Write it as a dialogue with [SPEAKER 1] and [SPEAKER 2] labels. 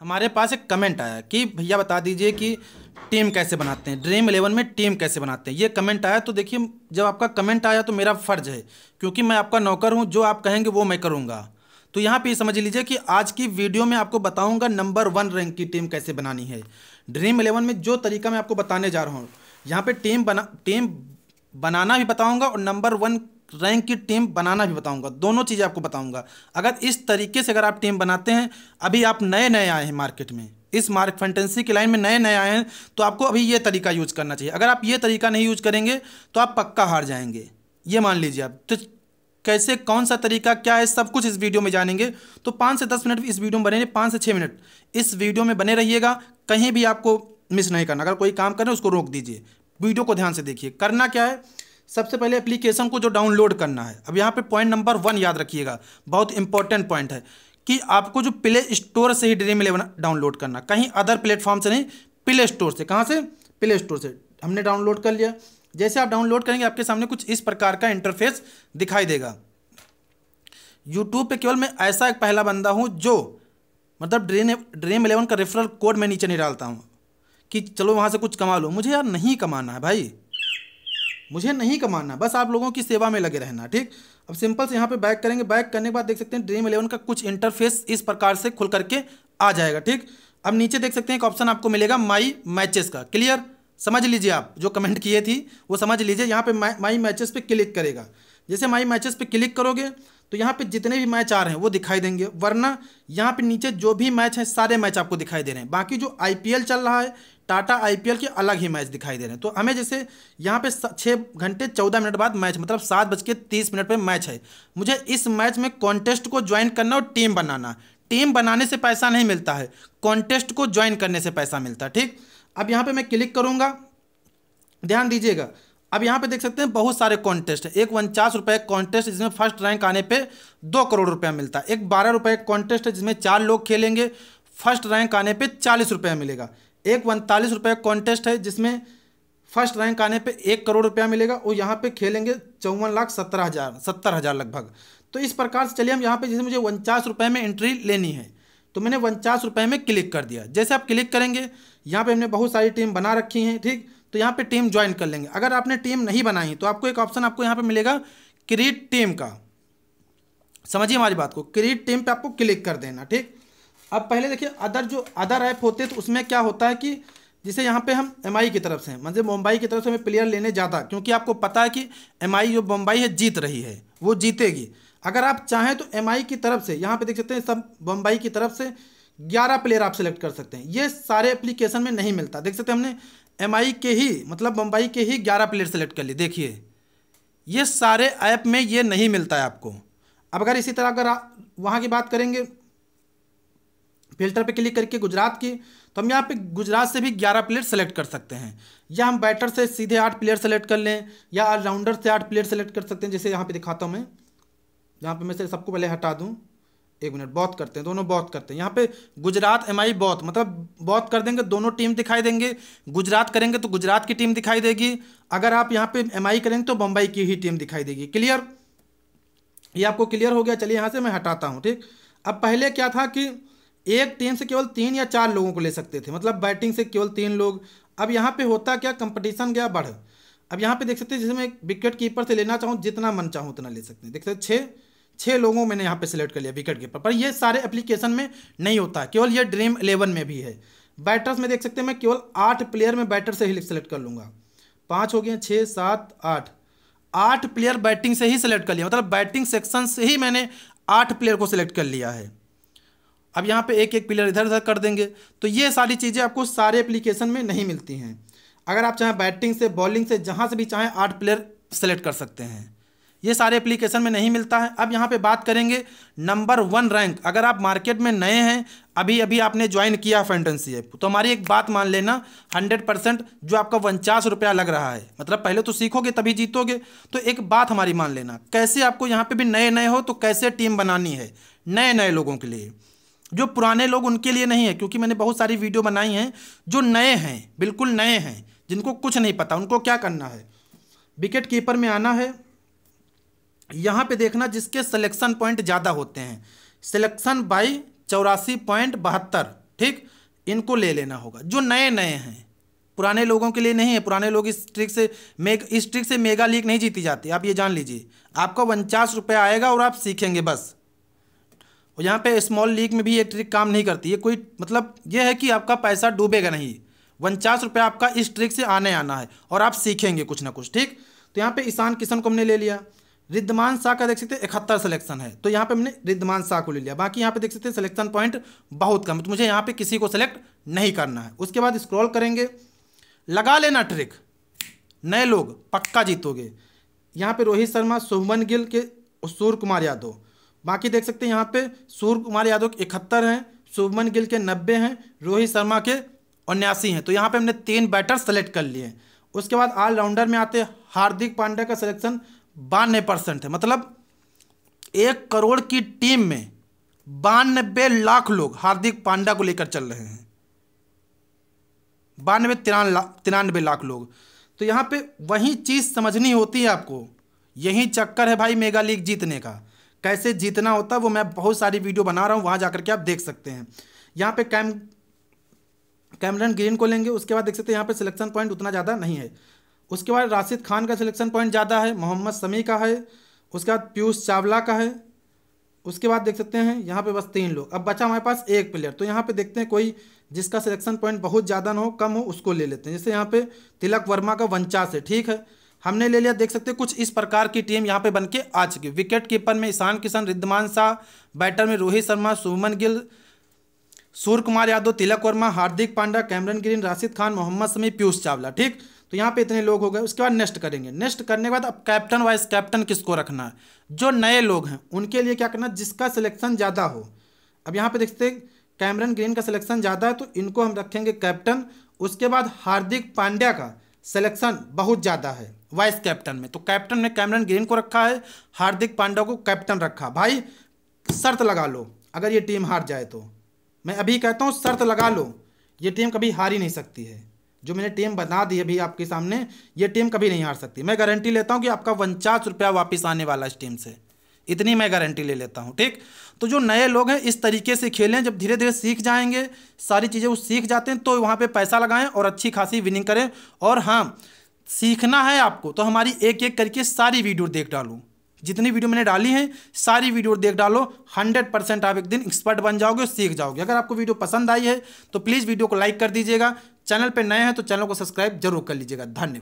[SPEAKER 1] हमारे पास एक कमेंट आया कि भैया बता दीजिए कि टीम कैसे बनाते हैं ड्रीम इलेवन में टीम कैसे बनाते हैं ये कमेंट आया तो देखिए जब आपका कमेंट आया तो मेरा फ़र्ज है क्योंकि मैं आपका नौकर हूँ जो आप कहेंगे वो मैं करूँगा तो यहाँ पे समझ लीजिए कि आज की वीडियो में आपको बताऊँगा नंबर वन रैंक की टीम कैसे बनानी है ड्रीम इलेवन में जो तरीका मैं आपको बताने जा रहा हूँ यहाँ पर टीम बना टीम बनाना भी बताऊँगा और नंबर वन रैंक की टीम बनाना भी बताऊंगा दोनों चीज़ें आपको बताऊंगा अगर इस तरीके से अगर आप टीम बनाते हैं अभी आप नए नए आए हैं मार्केट में इस मार्क फेंटेंसी की लाइन में नए नए आए हैं तो आपको अभी ये तरीका यूज़ करना चाहिए अगर आप ये तरीका नहीं यूज करेंगे तो आप पक्का हार जाएंगे ये मान लीजिए आप तो कैसे कौन सा तरीका क्या है सब कुछ इस वीडियो में जानेंगे तो पाँच से दस मिनट इस वीडियो में बने पाँच से छः मिनट इस वीडियो में बने रहिएगा कहीं भी आपको मिस नहीं करना अगर कोई काम करें उसको रोक दीजिए वीडियो को ध्यान से देखिए करना क्या है सबसे पहले एप्लीकेशन को जो डाउनलोड करना है अब यहाँ पे पॉइंट नंबर वन याद रखिएगा बहुत इंपॉर्टेंट पॉइंट है कि आपको जो प्ले स्टोर से ही ड्रीम इलेवन डाउनलोड करना कहीं अदर प्लेटफॉर्म से नहीं प्ले स्टोर से कहाँ से प्ले स्टोर से हमने डाउनलोड कर लिया जैसे आप डाउनलोड करेंगे आपके सामने कुछ इस प्रकार का इंटरफेस दिखाई देगा यूट्यूब पे केवल मैं ऐसा एक पहला बंदा हूँ जो मतलब ड्रीम ड्रीम इलेवन का रेफरल कोड मैं नीचे नहीं डालता हूँ कि चलो वहाँ से कुछ कमा लो मुझे यार नहीं कमाना है भाई मुझे नहीं कमाना बस आप लोगों की सेवा में लगे रहना ठीक अब सिंपल से यहाँ पे बैक करेंगे बैक करने के बाद देख सकते हैं ड्रीम इलेवन का कुछ इंटरफेस इस प्रकार से खुल करके आ जाएगा ठीक अब नीचे देख सकते हैं एक ऑप्शन आपको मिलेगा माई मैचेस का क्लियर समझ लीजिए आप जो कमेंट किए थी वो समझ लीजिए यहाँ पे माई मैचेस पे क्लिक करेगा जैसे माई मैचेस पे क्लिक करोगे तो यहाँ पे जितने भी मैच आ रहे हैं वो दिखाई देंगे वरना यहाँ पे नीचे जो भी मैच हैं सारे मैच आपको दिखाई दे रहे हैं बाकी जो आईपीएल चल रहा है टाटा आईपीएल के अलग ही मैच दिखाई दे रहे हैं तो हमें जैसे यहाँ पे छः घंटे चौदह मिनट बाद मैच मतलब सात बज के तीस मिनट पर मैच है मुझे इस मैच में कॉन्टेस्ट को ज्वाइन करना और टीम बनाना टीम बनाने से पैसा नहीं मिलता है कॉन्टेस्ट को ज्वाइन करने से पैसा मिलता है ठीक अब यहाँ पर मैं क्लिक करूँगा ध्यान दीजिएगा अब यहाँ पे देख सकते हैं बहुत सारे कॉन्टेस्ट है एक उनचास रुपये कॉन्टेस्ट जिसमें फर्स्ट रैंक आने पे दो करोड़ रुपया मिलता है एक बारह रुपये कॉन्टेस्ट है जिसमें चार लोग खेलेंगे फर्स्ट रैंक आने पे चालीस रुपया मिलेगा एक उनतालीस रुपये कॉन्टेस्ट है जिसमें फर्स्ट रैंक आने पे एक करोड़ रुपया मिलेगा और यहाँ पर खेलेंगे चौवन लाख सत्तर हज़ार सत्तर हज़ार लगभग तो इस प्रकार से चलिए हम यहाँ पर जैसे मुझे उनचास रुपये में एंट्री लेनी है तो मैंने उनचास रुपये में क्लिक कर दिया जैसे आप क्लिक करेंगे यहाँ पर हमने बहुत सारी टीम बना रखी हैं ठीक तो यहाँ पे टीम ज्वाइन कर लेंगे अगर आपने टीम नहीं बनाई तो आपको एक ऑप्शन आपको यहाँ पे मिलेगा क्रिएट टीम का समझिए हमारी बात को क्रिएट टीम पे आपको क्लिक कर देना ठीक अब पहले देखिए अदर जो अदर ऐप होते हैं तो उसमें क्या होता है कि जिसे यहाँ पे हम एम की तरफ से मतलब मुंबई की तरफ से हमें प्लेयर लेने जाता क्योंकि आपको पता है कि एम जो मुंबई है जीत रही है वो जीतेगी अगर आप चाहें तो एम की तरफ से यहाँ पे देख सकते हैं सब मुंबई की तरफ से ग्यारह प्लेयर आप सेलेक्ट कर सकते हैं ये सारे एप्लीकेशन में नहीं मिलता देख सकते हैं हमने एम के ही मतलब बम्बई के ही ग्यारह प्लेयर सेलेक्ट कर लिए देखिए ये सारे ऐप में ये नहीं मिलता है आपको अब अगर इसी तरह अगर वहाँ की बात करेंगे फिल्टर पे क्लिक करके गुजरात की तो हम यहाँ पे गुजरात से भी 11 प्लेयर सेलेक्ट कर सकते हैं या हम बैटर से सीधे आठ प्लेयर सेलेक्ट कर लें या ऑलराउंडर से आठ प्लेयर सेलेक्ट कर सकते हैं जैसे यहाँ पे दिखाता हूँ मैं यहाँ पे मैं सबको पहले हटा दूँ एक मिनट बौत करते हैं दोनों बौत करते हैं यहाँ पे गुजरात एम आई बौत मतलब बौत कर देंगे दोनों टीम दिखाई देंगे गुजरात करेंगे तो गुजरात की टीम दिखाई देगी अगर आप यहाँ पे एम आई करेंगे तो बम्बई की ही टीम दिखाई देगी क्लियर ये आपको क्लियर हो गया चलिए यहाँ से मैं हटाता हूँ ठीक अब पहले क्या था कि एक टीम से केवल तीन या चार लोगों को ले सकते थे मतलब बैटिंग से केवल तीन लोग अब यहाँ पे होता क्या कंपटीशन गया बढ़ अब यहाँ पे देख सकते हैं जैसे मैं विकेट कीपर से लेना चाहूँ जितना मन चाहूँ उतना ले सकते हैं देख सकते छः छः लोगों मैंने यहाँ पे सिलेक्ट कर लिया विकेट कीपर पर ये सारे एप्लीकेशन में नहीं होता केवल ये ड्रीम इलेवन में भी है बैटर्स में देख सकते हैं मैं केवल आठ प्लेयर में बैटर से ही सिलेक्ट कर लूँगा पाँच हो गए छः सात आठ आठ प्लेयर बैटिंग से ही सिलेक्ट कर लिया मतलब बैटिंग सेक्शन से ही मैंने आठ प्लेयर को सिलेक्ट कर लिया है अब यहाँ पर एक एक प्लेयर इधर उधर कर देंगे तो ये सारी चीज़ें आपको सारे एप्लीकेशन में नहीं मिलती हैं अगर आप चाहें बैटिंग से बॉलिंग से जहाँ से भी चाहें आठ प्लेयर सेलेक्ट कर सकते हैं ये सारे एप्लीकेशन में नहीं मिलता है अब यहाँ पे बात करेंगे नंबर वन रैंक अगर आप मार्केट में नए हैं अभी अभी आपने ज्वाइन किया फेंटेंसी ऐप तो हमारी एक बात मान लेना हंड्रेड परसेंट जो आपका उनचास रुपया लग रहा है मतलब पहले तो सीखोगे तभी जीतोगे तो एक बात हमारी मान लेना कैसे आपको यहाँ पर भी नए नए हो तो कैसे टीम बनानी है नए नए लोगों के लिए जो पुराने लोग उनके लिए नहीं है क्योंकि मैंने बहुत सारी वीडियो बनाई हैं जो नए हैं बिल्कुल नए हैं जिनको कुछ नहीं पता उनको क्या करना है विकेट कीपर में आना है यहाँ पे देखना जिसके सिलेक्शन पॉइंट ज़्यादा होते हैं सिलेक्शन बाई चौरासी पॉइंट बहत्तर ठीक इनको ले लेना होगा जो नए नए हैं पुराने लोगों के लिए नहीं है पुराने लोग इस ट्रिक से मेग इस ट्रिक से मेगा लीग नहीं जीती जाती आप ये जान लीजिए आपका उनचास रुपया आएगा और आप सीखेंगे बस और यहाँ पे स्मॉल लीग में भी ये ट्रिक काम नहीं करती ये कोई मतलब ये है कि आपका पैसा डूबेगा नहीं उनचास रुपया आपका इस ट्रिक से आने आना है और आप सीखेंगे कुछ ना कुछ ठीक तो यहाँ पे ईशान किशन को हमने ले लिया रिद्धमान शाह का देख सकते हैं इकहत्तर सिलेक्शन है तो यहाँ पे हमने रिद्धमान शाह को ले लिया बाकी यहाँ पे देख सकते हैं सिलेक्शन पॉइंट बहुत कम तो मुझे यहाँ पे किसी को सिलेक्ट नहीं करना है उसके बाद स्क्रॉल करेंगे लगा लेना ट्रिक नए लोग पक्का जीतोगे यहाँ पे रोहित शर्मा सुमन गिल के सूर्य कुमार यादव बाकी देख सकते हैं यहाँ पे सूर्य कुमार यादव के इकहत्तर हैं शुभमन गिल के नब्बे हैं रोहित शर्मा के उन्यासी हैं तो यहाँ पर हमने तीन बैटर सेलेक्ट कर लिए उसके बाद ऑलराउंडर में आते हार्दिक पांड्या का सिलेक्शन बानवे परसेंट है मतलब एक करोड़ की टीम में बानबे लाख लोग हार्दिक पांड्या को लेकर चल रहे हैं बानवे तिरानबे लाख लोग तो यहाँ पे वही चीज़ समझनी होती है आपको यही चक्कर है भाई मेगा लीग जीतने का कैसे जीतना होता है वो मैं बहुत सारी वीडियो बना रहा हूँ वहाँ जाकर के आप देख सकते हैं यहाँ पे कैम कैमरन ग्रीन को लेंगे उसके बाद देख सकते हैं यहाँ पे सिलेक्शन पॉइंट उतना ज़्यादा नहीं है उसके बाद राशिद खान का सिलेक्शन पॉइंट ज़्यादा है मोहम्मद समी का है उसके बाद पीयूष चावला का है उसके बाद देख सकते हैं यहाँ पे बस तीन लोग अब बचा हमारे पास एक प्लेयर तो यहाँ पे देखते हैं कोई जिसका सिलेक्शन पॉइंट बहुत ज़्यादा ना हो कम हो उसको ले लेते हैं जैसे यहाँ पे तिलक वर्मा का वंचास है ठीक है हमने ले लिया देख सकते हैं कुछ इस प्रकार की टीम यहाँ पे बन के आ चुकी विकेट कीपर में ईशान किशन रिद्धमान शाह बैटर में Rohit Sharma Shubman Gill Suryakumar Yadav Tilak Varma Hardik Pandya Cameron Green Rashid Khan Mohammed Shami Piyush Chawla ठीक तो यहाँ पे इतने लोग हो गए उसके बाद नेक्स्ट करेंगे नेक्स्ट करने के बाद अब कैप्टन वाइस कैप्टन किसको रखना है जो नए लोग हैं उनके लिए क्या करना जिसका सिलेक्शन ज़्यादा हो अब यहाँ पे देखते हैं कैमरन ग्रीन का सिलेक्शन ज़्यादा है तो इनको हम रखेंगे कैप्टन उसके बाद हार्दिक पांड्या का सिलेक्शन बहुत ज़्यादा है वाइस कैप्टन में तो कैप्टन ने कैमरन ग्रीन को रखा है हार्दिक पांड्या को कैप्टन रखा भाई शर्त लगा लो अगर ये टीम हार जाए तो मैं अभी कहता हूँ शर्त लगा लो ये टीम कभी हार ही नहीं सकती है जो मैंने टीम बना दी अभी आपके सामने ये टीम कभी नहीं हार सकती मैं गारंटी लेता हूँ कि आपका उनचास रुपया वापस आने वाला इस टीम से इतनी मैं गारंटी ले लेता हूँ ठीक तो जो नए लोग हैं इस तरीके से खेलें जब धीरे धीरे सीख जाएंगे सारी चीज़ें वो सीख जाते हैं तो वहाँ पर पैसा लगाएं और अच्छी खासी विनिंग करें और हाँ सीखना है आपको तो हमारी एक एक करके सारी वीडियो देख डालूँ जितनी वीडियो मैंने डाली है सारी वीडियो देख डालो हंड्रेड परसेंट आप एक दिन एक्सपर्ट बन जाओगे और सीख जाओगे अगर आपको वीडियो पसंद आई है तो प्लीज़ वीडियो को लाइक कर दीजिएगा चैनल पर नए हैं तो चैनल को सब्सक्राइब जरूर कर लीजिएगा धन्यवाद